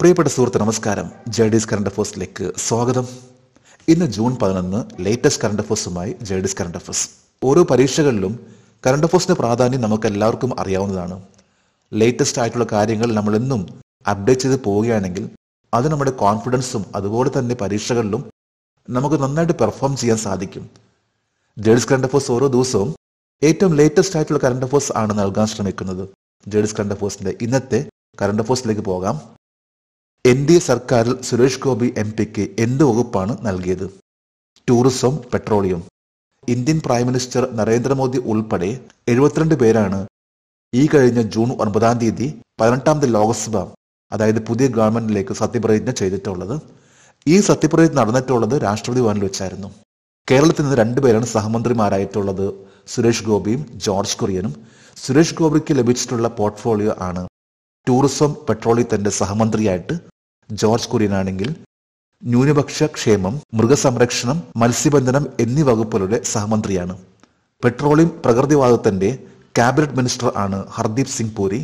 പ്രിയപ്പെട്ട സുഹൃത്ത് നമസ്കാരം ജേഡീസ് കറണ്ട് അഫേഴ്സിലേക്ക് സ്വാഗതം ഇന്ന് ജൂൺ പതിനൊന്ന് ലേറ്റസ്റ്റ് കറണ്ട് അഫേഴ്സുമായി ജേഡീസ് കറണ്ട് അഫേഴ്സ് ഓരോ പരീക്ഷകളിലും കറണ്ട് അഫേഴ്സിന്റെ പ്രാധാന്യം നമുക്ക് എല്ലാവർക്കും അറിയാവുന്നതാണ് ലേറ്റസ്റ്റ് ആയിട്ടുള്ള കാര്യങ്ങൾ നമ്മൾ എന്നും അപ്ഡേറ്റ് ചെയ്ത് പോവുകയാണെങ്കിൽ അത് നമ്മുടെ കോൺഫിഡൻസും അതുപോലെ തന്നെ പരീക്ഷകളിലും നമുക്ക് നന്നായിട്ട് പെർഫോം ചെയ്യാൻ സാധിക്കും ജേഡീസ് കറണ്ട് അഫേഴ്സ് ഓരോ ദിവസവും ഏറ്റവും ലേറ്റസ്റ്റ് ആയിട്ടുള്ള കറണ്ട് അഫേഴ്സ് ആണ് നൽകാൻ ശ്രമിക്കുന്നത് ജേഡീസ് കറണ്ട് അഫേഴ്സിന്റെ ഇന്നത്തെ കറണ്ട് അഫേഴ്സിലേക്ക് പോകാം എൻ ഡി എ സർക്കാരിൽ സുരേഷ് ഗോപി എം പിക്ക് എന്ത് വകുപ്പാണ് നൽകിയത് tourism petroleum Indian prime minister Narendra Modi ഉൾപ്പെടെ എഴുപത്തിരണ്ട് പേരാണ് ഈ കഴിഞ്ഞ ജൂൺ ഒൻപതാം തീയതി പതിനെട്ടാമത് ലോക്സഭ അതായത് പുതിയ ഗവൺമെന്റിലേക്ക് സത്യപ്രതിജ്ഞ ചെയ്തിട്ടുള്ളത് ഈ സത്യപ്രതിജ്ഞ നടന്നിട്ടുള്ളത് രാഷ്ട്രപതി ഭവനിൽ വെച്ചായിരുന്നു കേരളത്തിൽ നിന്ന് രണ്ടുപേരാണ് സഹമന്ത്രിമാരായിട്ടുള്ളത് സുരേഷ് ഗോപിയും ജോർജ് കുര്യനും സുരേഷ് ഗോപിക്ക് ലഭിച്ചിട്ടുള്ള പോർട്ട്ഫോളിയോ ആണ് ടൂറിസം പെട്രോളിയത്തിന്റെ സഹമന്ത്രിയായിട്ട് ജോർജ് കുര്യനാണെങ്കിൽ ന്യൂനപക്ഷ ക്ഷേമം മൃഗസംരക്ഷണം മത്സ്യബന്ധനം എന്നീ വകുപ്പുകളുടെ സഹമന്ത്രിയാണ് പെട്രോളിയം പ്രകൃതിവാദത്തിന്റെ ക്യാബിനറ്റ് മിനിസ്റ്റർ ആണ് ഹർദീപ് സിംഗ് പുരി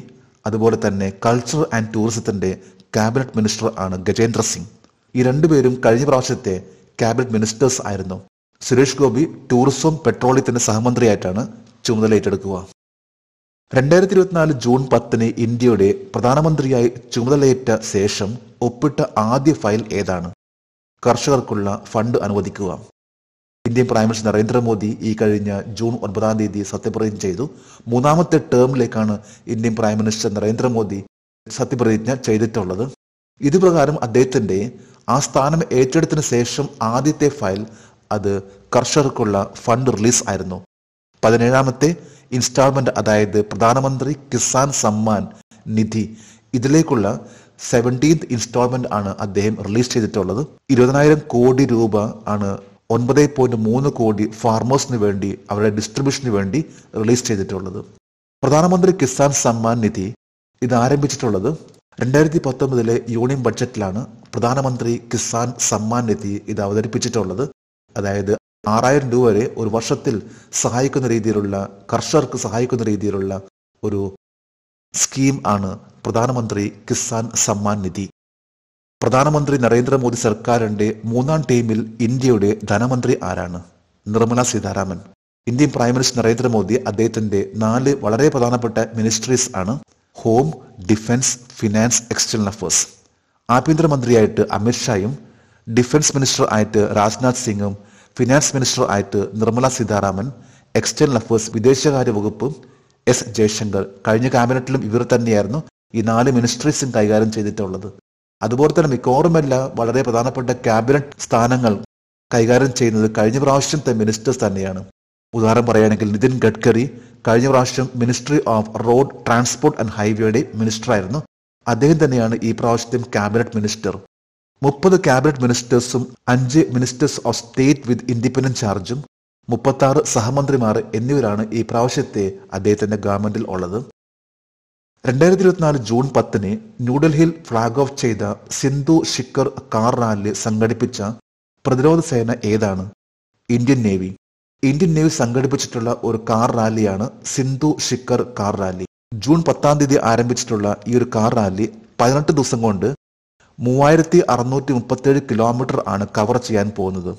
അതുപോലെ തന്നെ കൾച്ചർ ആൻഡ് ടൂറിസത്തിന്റെ ക്യാബിനറ്റ് മിനിസ്റ്റർ ആണ് ഗജേന്ദ്ര സിംഗ് ഈ രണ്ടുപേരും കഴിഞ്ഞ പ്രാവശ്യത്തെ ക്യാബിനറ്റ് മിനിസ്റ്റേഴ്സ് ആയിരുന്നു സുരേഷ് ഗോപി ടൂറിസവും പെട്രോളിയത്തിന്റെ സഹമന്ത്രിയായിട്ടാണ് ചുമതല ഏറ്റെടുക്കുക രണ്ടായിരത്തി ഇരുപത്തിനാല് ജൂൺ പത്തിന് ഇന്ത്യയുടെ പ്രധാനമന്ത്രിയായി ചുമതലയേറ്റ ശേഷം ഒപ്പിട്ട ആദ്യ ഫയൽ ഏതാണ് കർഷകർക്കുള്ള ഫണ്ട് അനുവദിക്കുക ഇന്ത്യൻ പ്രൈം മിനിസ്റ്റർ നരേന്ദ്രമോദി ഈ കഴിഞ്ഞ ജൂൺ ഒൻപതാം തീയതി സത്യപ്രതിജ്ഞ ചെയ്തു മൂന്നാമത്തെ ടേമിലേക്കാണ് ഇന്ത്യൻ പ്രൈം മിനിസ്റ്റർ നരേന്ദ്രമോദി സത്യപ്രതിജ്ഞ ചെയ്തിട്ടുള്ളത് ഇതുപ്രകാരം അദ്ദേഹത്തിന്റെ ആ സ്ഥാനം ഏറ്റെടുത്തതിന് ശേഷം ആദ്യത്തെ ഫയൽ അത് കർഷകർക്കുള്ള ഫണ്ട് റിലീസ് ആയിരുന്നു പതിനേഴാമത്തെ ഇൻസ്റ്റാൾമെന്റ് അതായത് പ്രധാനമന്ത്രി കിസാൻ സമ്മാൻ നിധി ഇതിലേക്കുള്ള സെവൻറ്റീൻത് ഇൻസ്റ്റാൾമെന്റ് ആണ് അദ്ദേഹം റിലീസ് ചെയ്തിട്ടുള്ളത് ഇരുപതിനായിരം കോടി രൂപ ആണ് ഒൻപത് പോയിന്റ് മൂന്ന് കോടി ഫാർമേഴ്സിന് വേണ്ടി അവരുടെ ഡിസ്ട്രിബ്യൂഷന് വേണ്ടി റിലീസ് ചെയ്തിട്ടുള്ളത് പ്രധാനമന്ത്രി കിസാൻ സമ്മാൻ നിധി ഇത് ആരംഭിച്ചിട്ടുള്ളത് രണ്ടായിരത്തി പത്തൊമ്പതിലെ യൂണിയൻ ബഡ്ജറ്റിലാണ് പ്രധാനമന്ത്രി കിസാൻ സമ്മാൻ നിധി ഇത് അവതരിപ്പിച്ചിട്ടുള്ളത് അതായത് ആറായിരം രൂപ വരെ ഒരു വർഷത്തിൽ സഹായിക്കുന്ന രീതിയിലുള്ള കർഷകർക്ക് സഹായിക്കുന്ന രീതിയിലുള്ള ഒരു സ്കീം ആണ് പ്രധാനമന്ത്രി കിസാൻ സമ്മാൻ നിധി പ്രധാനമന്ത്രി നരേന്ദ്രമോദി സർക്കാരിന്റെ മൂന്നാം ടീമിൽ ഇന്ത്യയുടെ ധനമന്ത്രി ആരാണ് Nirmala Sitharaman Indian prime minister Narendra Modi അദ്ദേഹത്തിന്റെ നാല് വളരെ പ്രധാനപ്പെട്ട മിനിസ്ട്രീസ് ആണ് home defence finance external affairs ആഭ്യന്തരമന്ത്രിയായിട്ട് അമിത്ഷായും ഡിഫൻസ് മിനിസ്റ്റർ ആയിട്ട് രാജ്നാഥ് സിംഗും ഫിനാൻസ് മിനിസ്റ്റർ ആയിട്ട് നിർമ്മല സീതാരാമൻ എക്സ്റ്റേണൽ അഫയേഴ്സ് വിദേശകാര്യ വകുപ്പ് എസ് ജയശങ്കർ കഴിഞ്ഞ ക്യാബിനറ്റിലും ഇവർ തന്നെയായിരുന്നു ഈ നാല് മിനിസ്ട്രീസും കൈകാര്യം ചെയ്തിട്ടുള്ളത് അതുപോലെ തന്നെ മിക്കവാറും വളരെ പ്രധാനപ്പെട്ട ക്യാബിനറ്റ് സ്ഥാനങ്ങൾ കൈകാര്യം ചെയ്യുന്നത് കഴിഞ്ഞ പ്രാവശ്യത്തെ മിനിസ്റ്റേഴ്സ് തന്നെയാണ് ഉദാഹരണം പറയുകയാണെങ്കിൽ നിതിൻ ഗഡ്കരി കഴിഞ്ഞ പ്രാവശ്യം ministry of road transport and ഹൈവേയുടെ മിനിസ്റ്റർ ആയിരുന്നു അദ്ദേഹം തന്നെയാണ് ഈ പ്രാവശ്യത്തെയും ക്യാബിനറ്റ് മിനിസ്റ്റർ മുപ്പത് ക്യാബിനറ്റ് മിനിസ്റ്റേഴ്സും അഞ്ച് ministers of state with independent ചാർജും മുപ്പത്താറ് സഹമന്ത്രിമാർ എന്നിവരാണ് ഈ പ്രാവശ്യത്തെ അദ്ദേഹത്തിന്റെ ഗവൺമെന്റിൽ ഉള്ളത് രണ്ടായിരത്തി ഇരുപത്തിനാല് ജൂൺ പത്തിന് ന്യൂഡൽഹിയിൽ ഫ്ളാഗ് ഓഫ് ചെയ്ത സിന്ധു ഷിക്കർ കാർ റാലി സംഘടിപ്പിച്ച പ്രതിരോധ സേന ഏതാണ് ഇന്ത്യൻ നേവി ഇന്ത്യൻ നേവി സംഘടിപ്പിച്ചിട്ടുള്ള ഒരു കാർ റാലിയാണ് Sindhu Shikar car rally June പത്താം തീയതി ആരംഭിച്ചിട്ടുള്ള ഈ ഒരു കാർ റാലി പതിനെട്ട് ദിവസം കൊണ്ട് മൂവായിരത്തി അറുന്നൂറ്റി കിലോമീറ്റർ ആണ് കവർ ചെയ്യാൻ പോകുന്നത്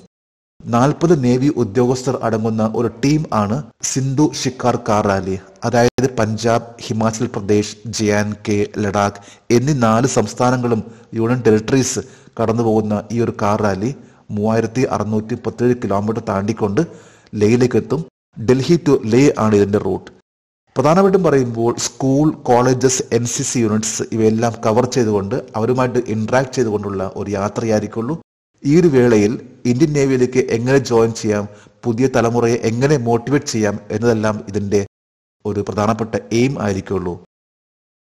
നാൽപ്പത് നേവി ഉദ്യോഗസ്ഥർ അടങ്ങുന്ന ഒരു ടീം ആണ് സിന്ധു ഷിക്കാർ കാർ റാലി അതായത് Punjab Himachal Pradesh J and K Ladakh എന്നീ നാല് സംസ്ഥാനങ്ങളും യൂണിയൻ ടെറിട്ടറീസ് കടന്നുപോകുന്ന ഈ ഒരു കാർ റാലി മൂവായിരത്തി അറുന്നൂറ്റി പത്തേഴ് കിലോമീറ്റർ താണ്ടിക്കൊണ്ട് ലേയിലേക്ക് എത്തും ഡൽഹി ടു ലേ ആണ് ഇതിന്റെ റൂട്ട് പ്രധാനമായിട്ടും പറയുമ്പോൾ school colleges N C C units ഇവയെല്ലാം കവർ ചെയ്തുകൊണ്ട് അവരുമായിട്ട് ഇന്ററാക്ട് ചെയ്തുകൊണ്ടുള്ള ഒരു യാത്രയായിരിക്കുള്ളൂ ഈ ഒരു വേളയിൽ ഇന്ത്യൻ നേവിയിലേക്ക് എങ്ങനെ ജോയിൻ ചെയ്യാം പുതിയ തലമുറയെ എങ്ങനെ മോട്ടിവേറ്റ് ചെയ്യാം എന്നതെല്ലാം ഇതിന്റെ ഒരു പ്രധാനപ്പെട്ട എയിം ആയിരിക്കുള്ളൂ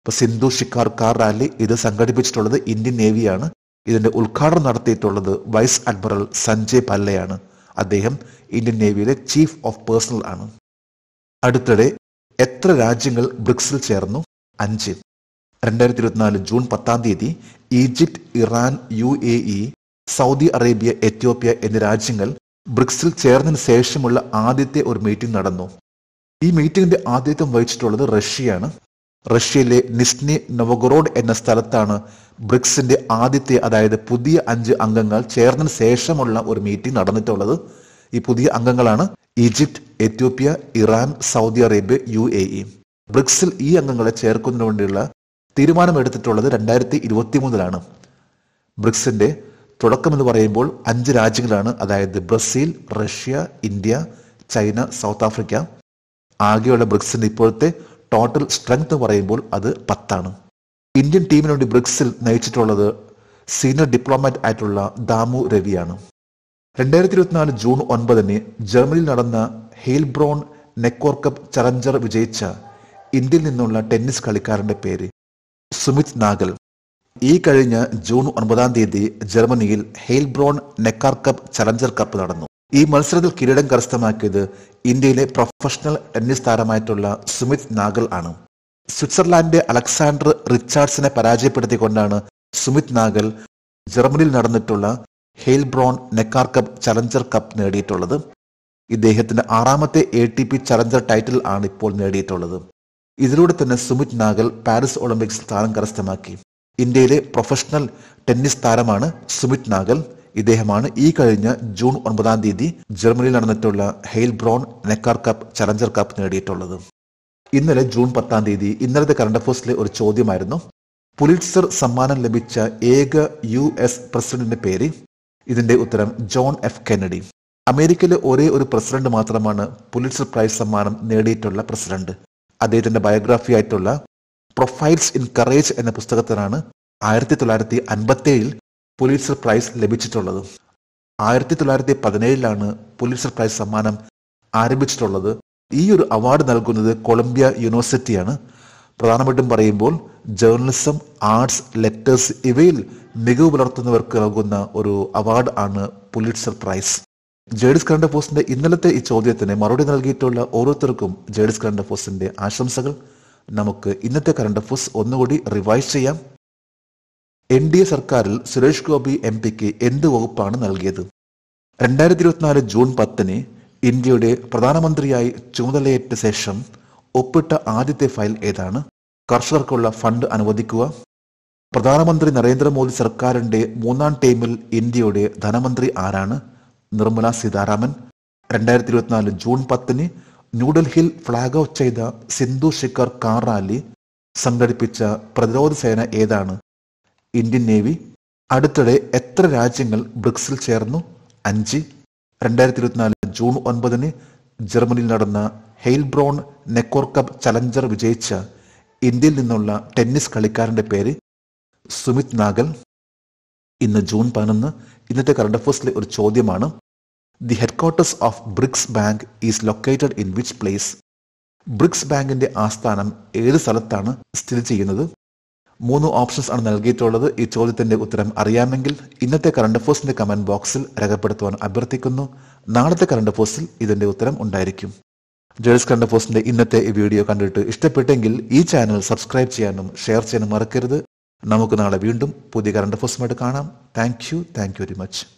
ഇപ്പൊ സിന്ധു ഷിക്കാർ കാർ റാലി ഇത് സംഘടിപ്പിച്ചിട്ടുള്ളത് ഇന്ത്യൻ നേവിയാണ് ഇതിന്റെ ഉദ്ഘാടനം നടത്തിയിട്ടുള്ളത് വൈസ് അഡ്മിറൽ സഞ്ജയ് പല്ലയാണ് അദ്ദേഹം ഇന്ത്യൻ നേവിയിലെ ചീഫ് ഓഫ് പേഴ്സണൽ ആണ് അടുത്തിടെ എത്ര രാജ്യങ്ങൾ ബ്രിക്സിൽ ചേർന്നു അഞ്ച് രണ്ടായിരത്തി ഇരുപത്തിനാല് ജൂൺ പത്താം തീയതി Egypt Iran U A E Saudi Arabia Ethiopia എന്നീ രാജ്യങ്ങൾ ബ്രിക്സിൽ ചേർന്നതിന് ശേഷമുള്ള ആദ്യത്തെ ഒരു മീറ്റിംഗ് നടന്നു ഈ മീറ്റിംഗിന്റെ ആതിഥ്യം വഹിച്ചിട്ടുള്ളത് റഷ്യയാണ് റഷ്യയിലെ നിസ്നി നൊവഗൊറോഡ് എന്ന സ്ഥലത്താണ് ബ്രിക്സിന്റെ ആദ്യത്തെ അതായത് പുതിയ അഞ്ച് അംഗങ്ങൾ ചേർന്നതിന് ശേഷമുള്ള ഒരു മീറ്റിംഗ് നടന്നിട്ടുള്ളത് ഈ പുതിയ അംഗങ്ങളാണ് Egypt Ethiopia Iran Saudi Arabia U A E ബ്രിക്സിൽ ഈ അംഗങ്ങളെ ചേർക്കുന്നതിനു വേണ്ടിയുള്ള തീരുമാനമെടുത്തിട്ടുള്ളത് രണ്ടായിരത്തി ഇരുപത്തി മൂന്നിലാണ് ബ്രിക്സിന്റെ തുടക്കം എന്ന് പറയുമ്പോൾ അഞ്ച് രാജ്യങ്ങളാണ് അതായത് Brazil Russia India China South Africa ആകെയുള്ള ബ്രിക്സിന്റെ ഇപ്പോഴത്തെ ടോട്ടൽ സ്ട്രെങ്ത് എന്ന് പറയുമ്പോൾ അത് പത്താണ് ഇന്ത്യൻ ടീമിന് വേണ്ടി ബ്രിക്സിൽ നയിച്ചിട്ടുള്ളത് സീനിയർ ഡിപ്ലോമാറ്റ് ആയിട്ടുള്ള ദാമു രവിയാണ് രണ്ടായിരത്തി ഇരുപത്തിനാല് ജൂൺ ഒൻപതിന് ജർമ്മനിയിൽ നടന്ന ഹെയിൽബ്രോൺ നെക്കോർ കപ്പ് ചലഞ്ചർ വിജയിച്ച ഇന്ത്യയിൽ നിന്നുള്ള ടെന്നീസ് കളിക്കാരന്റെ പേര് സുമിത് നാഗൽ ഈ കഴിഞ്ഞ ജൂൺ ഒൻപതാം തീയതി ജർമ്മനിയിൽ Heilbronn Neckar cup challenger cup നടന്നു ഈ മത്സരത്തിൽ കിരീടം കരസ്ഥമാക്കിയത് ഇന്ത്യയിലെ പ്രൊഫഷണൽ ടെന്നീസ് താരമായിട്ടുള്ള സുമിത് നാഗൽ ആണ് സ്വിറ്റ്സർലാൻഡിലെ അലക്സാണ്ടർ റിച്ചാർഡ്സിനെ പരാജയപ്പെടുത്തിക്കൊണ്ടാണ് സുമിത് നാഗൽ ജർമ്മനിയിൽ നടന്നിട്ടുള്ള Heilbronn Neckar cup challenger cup നേടിയിട്ടുള്ളത് ഇദ്ദേഹത്തിന്റെ ആറാമത്തെ A T P challenger title ആണ് ഇപ്പോൾ നേടിയിട്ടുള്ളത് ഇതിലൂടെ തന്നെ സുമിത് നാഗൽ പാരീസ് ഒളിമ്പിക്സ് സ്ഥാനം കരസ്ഥമാക്കി ഇന്ത്യയിലെ പ്രൊഫഷണൽ ടെന്നീസ് താരമാണ് സുമിത് നാഗൽ ഇദ്ദേഹമാണ് ഈ കഴിഞ്ഞ ജൂൺ ഒൻപതാം തീയതി ജർമ്മനിയിൽ നടന്നിട്ടുള്ള Heilbronn Neckar cup challenger cup നേടിയിട്ടുള്ളത് ഇന്നലെ ജൂൺ പത്താം തീയതി ഇന്നലത്തെ കറണ്ട് അഫേഴ്സിലെ ഒരു ചോദ്യമായിരുന്നു പുലിറ്റ്സർ സമ്മാനം ലഭിച്ച ഏക യു എസ് പ്രസിഡന്റിന്റെ പേര് ഇതിന്റെ ഉത്തരം ജോൺ എഫ് കെന്നഡി അമേരിക്കയിലെ ഒരേ ഒരു പ്രസിഡന്റ് മാത്രമാണ് പുലിറ്റ്സർ പ്രൈസ് സമ്മാനം നേടിയിട്ടുള്ള പ്രസിഡന്റ് അദ്ദേഹത്തിന്റെ ബയോഗ്രാഫി ആയിട്ടുള്ള പ്രൊഫൈൽസ് ഇൻ കറേജ് എന്ന പുസ്തകത്തിനാണ് ആയിരത്തി തൊള്ളായിരത്തി അൻപത്തേഴിൽ പുലിറ്റ്സർ പ്രൈസ് ലഭിച്ചിട്ടുള്ളത് ആയിരത്തി തൊള്ളായിരത്തി പതിനേഴിലാണ് പുലിറ്റ്സർ പ്രൈസ് സമ്മാനം ആരംഭിച്ചിട്ടുള്ളത് ഈ ഒരു അവാർഡ് നൽകുന്നത് കൊളംബിയ യൂണിവേഴ്സിറ്റിയാണ് പ്രധാനമായിട്ടും പറയുമ്പോൾ ജേർണലിസം ആർട്സ് ലെറ്റേഴ്സ് ഇവയിൽ മികവ് പുലർത്തുന്നവർക്ക് നൽകുന്ന ഒരു അവാർഡ് ആണ് പുലിറ്റ്സർ പ്രൈസ് ജേഡിസ് കറണ്ട് ഫോസിന്റെ ഇന്നലത്തെ ഈ ചോദ്യത്തിന് മറുപടി നൽകിയിട്ടുള്ള ഓരോരുത്തർക്കും ജേഡിസ് കറണ്ട് ഫോസിന്റെ ആശംസകൾ നമുക്ക് ഇന്നത്തെ കറണ്ട് അഫേഴ്സ് ഒന്നുകൂടി റിവൈസ് ചെയ്യാം എൻ ഡി എ സർക്കാരിൽ സുരേഷ് ഗോപി എം പിക്ക് എന്ത് വകുപ്പാണ് നൽകിയത് രണ്ടായിരത്തി ഇരുപത്തിനാല് ജൂൺ പത്തിന് ഇന്ത്യയുടെ പ്രധാനമന്ത്രിയായി ചുമതലയേറ്റ ശേഷം ഒപ്പിട്ട ആദ്യത്തെ ഫയൽ ഏതാണ് കർഷകർക്കുള്ള ഫണ്ട് അനുവദിക്കുക പ്രധാനമന്ത്രി നരേന്ദ്രമോദി സർക്കാരിന്റെ മൂന്നാം ടൈമിൽ ഇന്ത്യയുടെ ധനമന്ത്രി ആരാണ് നിർമ്മല സീതാരാമൻ രണ്ടായിരത്തി ഇരുപത്തിനാല് ജൂൺ പത്തിന് ന്യൂഡൽഹിയിൽ ഫ്ളാഗ് ഓഫ് ചെയ്ത സിന്ധു ശിഖർ കാർ റാലി സംഘടിപ്പിച്ച പ്രതിരോധ സേന ഏതാണ് ഇന്ത്യൻ നേവി അടുത്തിടെ എത്ര രാജ്യങ്ങൾ ബ്രിക്സിൽ ചേർന്നു അഞ്ച് രണ്ടായിരത്തി ഇരുപത്തിനാല് ജൂൺ ഒൻപതിന് ജർമ്മനിയിൽ നടന്ന ഹെയിൽബ്രോൺ നെക്കോർ കപ്പ് ചലഞ്ചർ വിജയിച്ച ഇന്ത്യയിൽ നിന്നുള്ള ടെന്നീസ് കളിക്കാരന്റെ പേര് സുമിത് നാഗൽ ഇന്ന് ജൂൺ പതിനൊന്ന് ഇന്നത്തെ കറണ്ട് അഫേഴ്സിലെ ഒരു ചോദ്യമാണ് the headquarters of BRICS bank is located in which place BRICS ബാങ്കിന്റെ ആസ്ഥാനം ഏത് സ്ഥലത്താണ് സ്ഥിതി ചെയ്യുന്നത് മൂന്ന് ഓപ്ഷൻസ് ആണ് നൽകിയിട്ടുള്ളത് ഈ ചോദ്യത്തിന്റെ ഉത്തരം അറിയാമെങ്കിൽ ഇന്നത്തെ കറണ്ട് അഫേഴ്സിന്റെ കമന്റ് ബോക്സിൽ രേഖപ്പെടുത്തുവാൻ അഭ്യർത്ഥിക്കുന്നു നാളത്തെ കറണ്ട് അഫേഴ്സിൽ ഇതിന്റെ ഉത്തരം ഉണ്ടായിരിക്കും ജേഴ്സ് കറണ്ട് അഫേഴ്സിന്റെ ഇന്നത്തെ ഈ വീഡിയോ കണ്ടിട്ട് ഇഷ്ടപ്പെട്ടെങ്കിൽ ഈ ചാനൽ സബ്സ്ക്രൈബ് ചെയ്യാനും ഷെയർ ചെയ്യാനും മറക്കരുത് നമുക്ക് നാളെ വീണ്ടും പുതിയ കറണ്ട് അഫേഴ്സുമായിട്ട് കാണാം thank you thank you very much